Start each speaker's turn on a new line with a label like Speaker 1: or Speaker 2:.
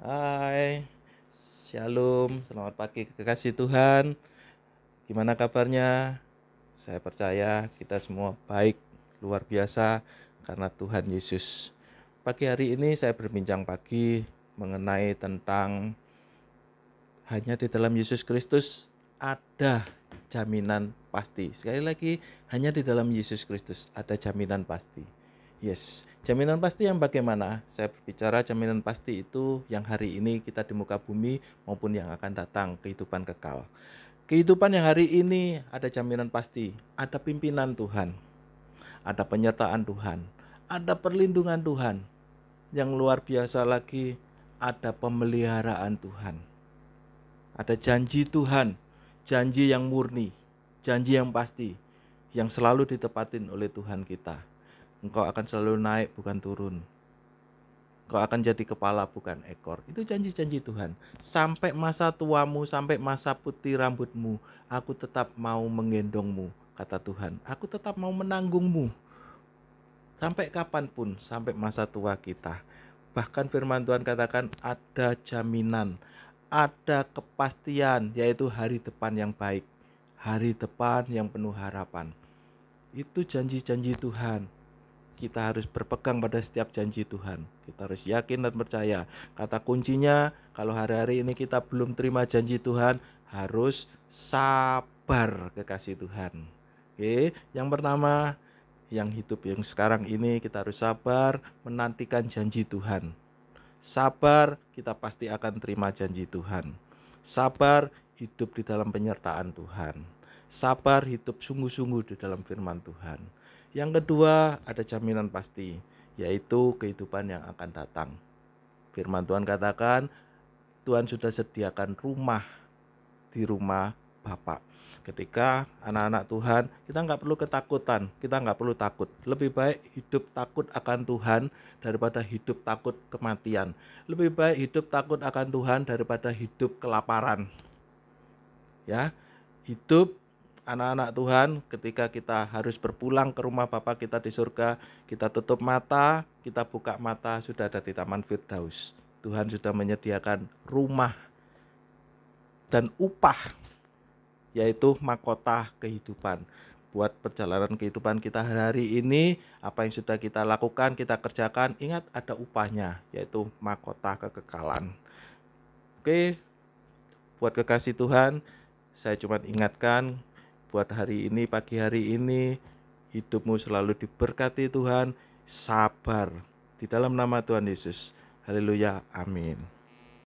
Speaker 1: Hai, Shalom, selamat pagi kekasih Tuhan. Gimana kabarnya? Saya percaya kita semua baik, luar biasa karena Tuhan Yesus. Pagi hari ini saya berbincang pagi mengenai tentang hanya di dalam Yesus Kristus ada jaminan pasti. Sekali lagi, hanya di dalam Yesus Kristus ada jaminan pasti. Yes, jaminan pasti yang bagaimana? Saya berbicara jaminan pasti itu yang hari ini kita di muka bumi maupun yang akan datang, kehidupan kekal. Kehidupan yang hari ini ada jaminan pasti, ada pimpinan Tuhan, ada penyertaan Tuhan, ada perlindungan Tuhan. Yang luar biasa lagi ada pemeliharaan Tuhan. Ada janji Tuhan, janji yang murni, janji yang pasti yang selalu ditepatin oleh Tuhan kita Engkau akan selalu naik bukan turun. Engkau akan jadi kepala bukan ekor. Itu janji-janji Tuhan. Sampai masa tuamu, sampai masa putih rambutmu, aku tetap mau menggendongmu, kata Tuhan. Aku tetap mau menanggungmu. Sampai kapanpun, sampai masa tua kita. Bahkan firman Tuhan katakan ada jaminan, ada kepastian, yaitu hari depan yang baik, hari depan yang penuh harapan. Itu janji-janji Tuhan kita harus berpegang pada setiap janji Tuhan. Kita harus yakin dan percaya. Kata kuncinya, kalau hari-hari ini kita belum terima janji Tuhan, harus sabar kekasih Tuhan. Oke, yang pertama, yang hidup yang sekarang ini kita harus sabar menantikan janji Tuhan. Sabar, kita pasti akan terima janji Tuhan. Sabar hidup di dalam penyertaan Tuhan sabar hidup sungguh-sungguh di dalam firman Tuhan. Yang kedua, ada jaminan pasti, yaitu kehidupan yang akan datang. Firman Tuhan katakan, Tuhan sudah sediakan rumah di rumah Bapak. Ketika anak-anak Tuhan, kita nggak perlu ketakutan, kita nggak perlu takut. Lebih baik hidup takut akan Tuhan daripada hidup takut kematian. Lebih baik hidup takut akan Tuhan daripada hidup kelaparan. Ya, hidup anak-anak Tuhan, ketika kita harus berpulang ke rumah Bapa kita di surga, kita tutup mata, kita buka mata, sudah ada di Taman Firdaus. Tuhan sudah menyediakan rumah dan upah, yaitu makota kehidupan. Buat perjalanan kehidupan kita hari ini, apa yang sudah kita lakukan, kita kerjakan, ingat ada upahnya, yaitu makota kekekalan. Oke, buat kekasih Tuhan, saya cuma ingatkan buat hari ini, pagi hari ini. Hidupmu selalu diberkati Tuhan. Sabar. Di dalam nama Tuhan Yesus. Haleluya. Amin.